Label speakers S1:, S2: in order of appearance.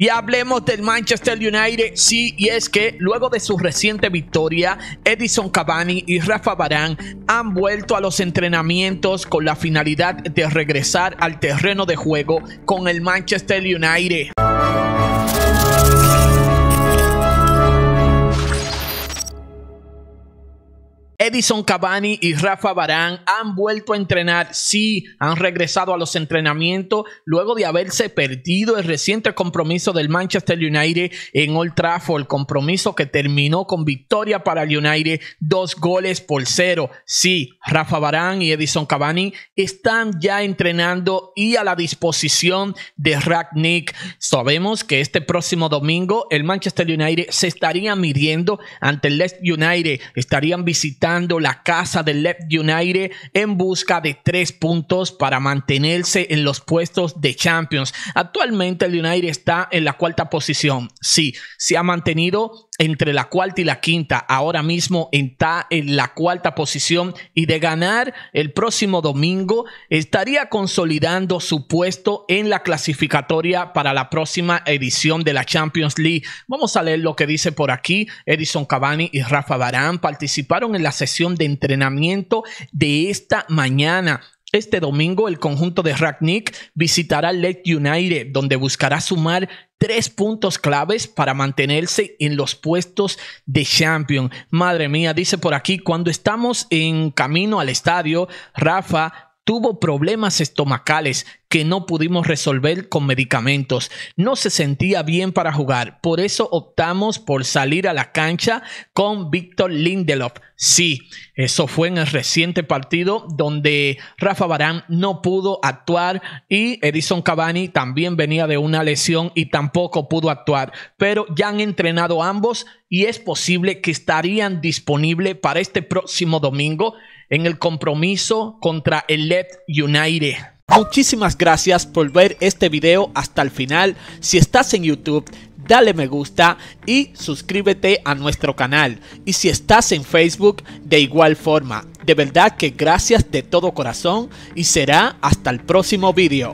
S1: Y hablemos del Manchester United, sí, y es que luego de su reciente victoria, Edison Cavani y Rafa Barán han vuelto a los entrenamientos con la finalidad de regresar al terreno de juego con el Manchester United. Edison Cavani y Rafa Barán han vuelto a entrenar, sí, han regresado a los entrenamientos luego de haberse perdido el reciente compromiso del Manchester United en Old Trafford, compromiso que terminó con victoria para el United, dos goles por cero. Sí, Rafa Barán y Edison Cavani están ya entrenando y a la disposición de Ragnick. Sabemos que este próximo domingo el Manchester United se estaría midiendo ante el Leeds United, estarían visitando la casa del Left United en busca de tres puntos para mantenerse en los puestos de Champions. Actualmente el United está en la cuarta posición. Sí, se ha mantenido entre la cuarta y la quinta. Ahora mismo está en la cuarta posición y de ganar el próximo domingo estaría consolidando su puesto en la clasificatoria para la próxima edición de la Champions League. Vamos a leer lo que dice por aquí. Edison Cavani y Rafa Barán participaron en la sesión de entrenamiento de esta mañana este domingo el conjunto de Ragnik visitará Lake United, donde buscará sumar tres puntos claves para mantenerse en los puestos de champion. Madre mía, dice por aquí, cuando estamos en camino al estadio, Rafa Tuvo problemas estomacales que no pudimos resolver con medicamentos. No se sentía bien para jugar. Por eso optamos por salir a la cancha con Víctor Lindelof. Sí, eso fue en el reciente partido donde Rafa Barán no pudo actuar y Edison Cavani también venía de una lesión y tampoco pudo actuar. Pero ya han entrenado ambos y es posible que estarían disponibles para este próximo domingo en el compromiso contra el LED United. Muchísimas gracias por ver este video hasta el final. Si estás en YouTube, dale me gusta y suscríbete a nuestro canal. Y si estás en Facebook, de igual forma. De verdad que gracias de todo corazón y será hasta el próximo video.